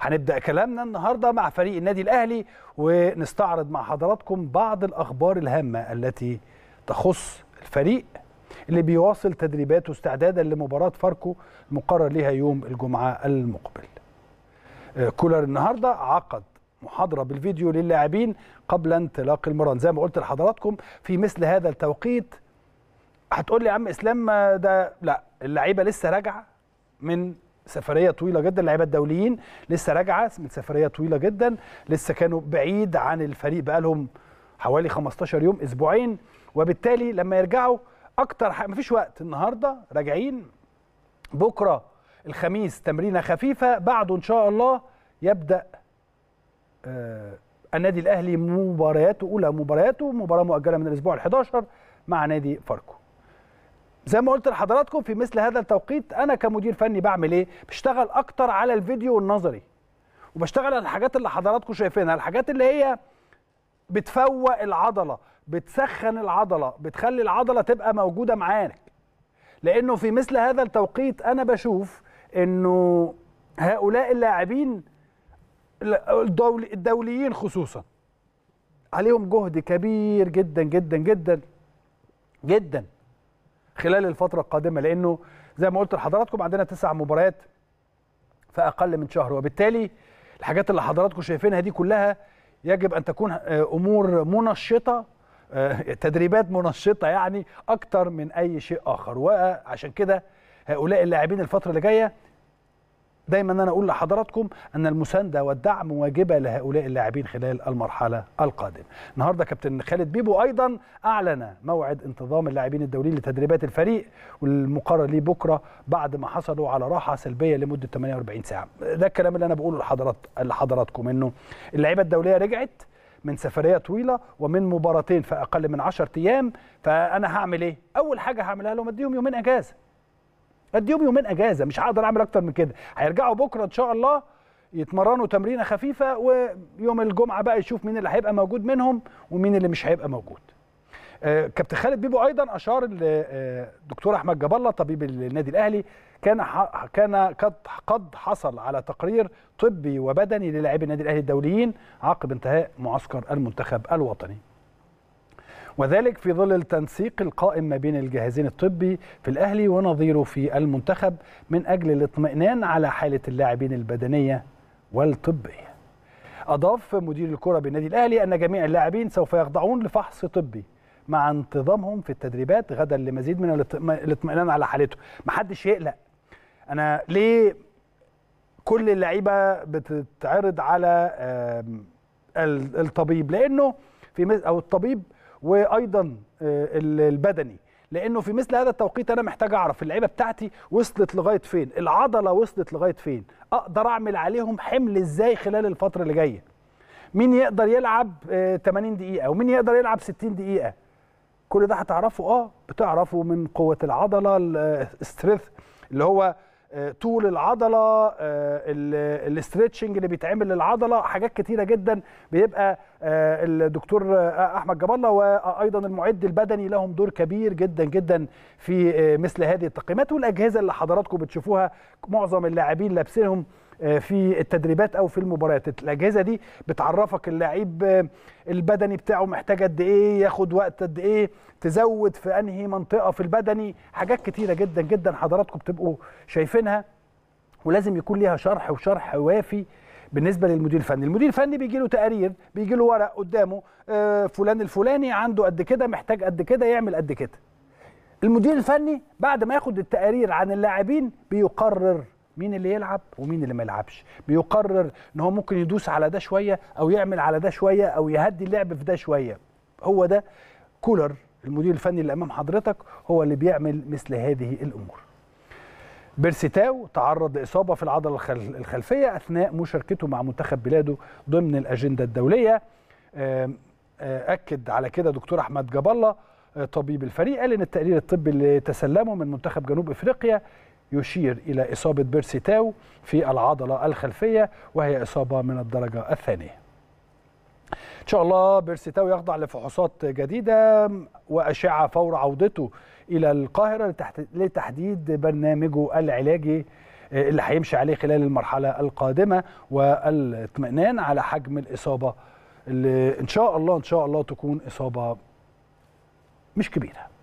هنبدا كلامنا النهارده مع فريق النادي الاهلي ونستعرض مع حضراتكم بعض الاخبار الهامه التي تخص الفريق اللي بيواصل تدريباته استعدادا لمباراه فاركو المقرر لها يوم الجمعه المقبل. آه، كولر النهارده عقد محاضره بالفيديو للاعبين قبل انطلاق المران زي ما قلت لحضراتكم في مثل هذا التوقيت هتقول لي يا عم اسلام ده لا اللعيبه لسه راجعه من سفريه طويله جدا اللعيبه الدوليين لسه راجعه من سفريه طويله جدا لسه كانوا بعيد عن الفريق بقالهم حوالي 15 يوم اسبوعين وبالتالي لما يرجعوا اكتر ما مفيش وقت النهارده راجعين بكره الخميس تمرينه خفيفه بعده ان شاء الله يبدا آه النادي الاهلي مبارياته اولى مبارياته مباراه مؤجله من الاسبوع ال11 مع نادي فاركو زي ما قلت لحضراتكم في مثل هذا التوقيت انا كمدير فني بعمل ايه بشتغل اكتر على الفيديو النظري وبشتغل على الحاجات اللي حضراتكم شايفينها الحاجات اللي هي بتفوق العضله بتسخن العضله بتخلي العضله تبقى موجوده معاك لانه في مثل هذا التوقيت انا بشوف انه هؤلاء اللاعبين الدوليين خصوصا عليهم جهد كبير جدا جدا جدا جدا خلال الفتره القادمه لانه زي ما قلت لحضراتكم عندنا تسع مباريات في اقل من شهر وبالتالي الحاجات اللي حضراتكم شايفينها دي كلها يجب ان تكون آه، امور منشطه آه، تدريبات منشطه يعني اكتر من اي شيء اخر وعشان كده هؤلاء اللاعبين الفتره اللي جايه دايما انا اقول لحضراتكم ان المسانده والدعم واجبه لهؤلاء اللاعبين خلال المرحله القادمه. النهارده كابتن خالد بيبو ايضا اعلن موعد انتظام اللاعبين الدوليين لتدريبات الفريق والمقرر ليه بكره بعد ما حصلوا على راحه سلبيه لمده 48 ساعه. ده الكلام اللي انا بقوله لحضرات لحضراتكم انه اللعيبه الدوليه رجعت من سفرية طويلة ومن مباراتين في أقل من 10 أيام فأنا هعمل إيه؟ أول حاجة هعملها لهم أديهم يومين أجازة اديهم يومين اجازه مش هقدر اعمل اكتر من كده هيرجعوا بكره ان شاء الله يتمرنوا تمرينه خفيفه ويوم الجمعه بقى يشوف مين اللي هيبقى موجود منهم ومين اللي مش هيبقى موجود آه كابتن خالد بيبو ايضا اشار الدكتور آه، احمد جاب الله طبيب النادي الاهلي كان كان قد قد حصل على تقرير طبي وبدني للاعبي النادي الاهلي الدوليين عقب انتهاء معسكر المنتخب الوطني وذلك في ظل التنسيق القائم ما بين الجهازين الطبي في الأهلي ونظيره في المنتخب من أجل الاطمئنان على حالة اللاعبين البدنية والطبية أضاف مدير الكرة بالنادي الأهلي أن جميع اللاعبين سوف يخضعون لفحص طبي مع انتظامهم في التدريبات غدا لمزيد من الاطمئنان على حالته محدش يقلق انا ليه كل اللعيبه بتتعرض على الطبيب لانه في او الطبيب وايضا آه، البدني لانه في مثل هذا التوقيت انا محتاج اعرف اللعيبه بتاعتي وصلت لغايه فين العضله وصلت لغايه فين اقدر اعمل عليهم حمل ازاي خلال الفتره اللي جايه مين يقدر يلعب 80 آه، دقيقه ومين يقدر يلعب 60 دقيقه كل ده هتعرفه اه بتعرفه من قوه العضله الستريث آه، اللي هو آه، طول العضله آه، الاسترتشنج اللي بيتعمل للعضله حاجات كتيره جدا بيبقى آه، الدكتور احمد جاب الله وايضا المعد البدني لهم دور كبير جدا جدا في مثل هذه التقييمات والاجهزه اللي حضراتكم بتشوفوها معظم اللاعبين لابسينهم آه، في التدريبات او في المباريات الاجهزه دي بتعرفك اللعيب آه، البدني بتاعه محتاج قد ايه ياخد وقت قد ايه تزود في انهي منطقه في البدني حاجات كتيره جدا جدا حضراتكم بتبقوا شايفينها ولازم يكون ليها شرح وشرح وافي بالنسبه للمدير الفني المدير الفني بيجي له تقارير بيجي له ورق قدامه آه، فلان الفلاني عنده قد كده محتاج قد كده يعمل قد كده المدير الفني بعد ما ياخد التقارير عن اللاعبين بيقرر مين اللي يلعب ومين اللي ما يلعبش بيقرر ان هو ممكن يدوس على ده شويه او يعمل على ده شويه او يهدي اللعب في ده شويه هو ده كولر المدير الفني اللي امام حضرتك هو اللي بيعمل مثل هذه الامور بيرسيتاو تعرض لإصابة في العضلة الخلفية أثناء مشاركته مع منتخب بلاده ضمن الأجندة الدولية آه، أكد على كده دكتور أحمد جاب الله آه، طبيب الفريق قال إن التقرير الطبي اللي تسلمه من منتخب جنوب إفريقيا يشير إلى إصابة بيرسي تاو في العضلة الخلفية وهي إصابة من الدرجة الثانية إن شاء الله بيرسي تاو يخضع لفحوصات جديدة وأشعة فور عودته إلى القاهرة لتحديد برنامجه العلاجي آه، اللي هيمشي عليه خلال المرحلة القادمة والاطمئنان على حجم الإصابة اللي إن شاء الله إن شاء الله تكون إصابة مش كبيره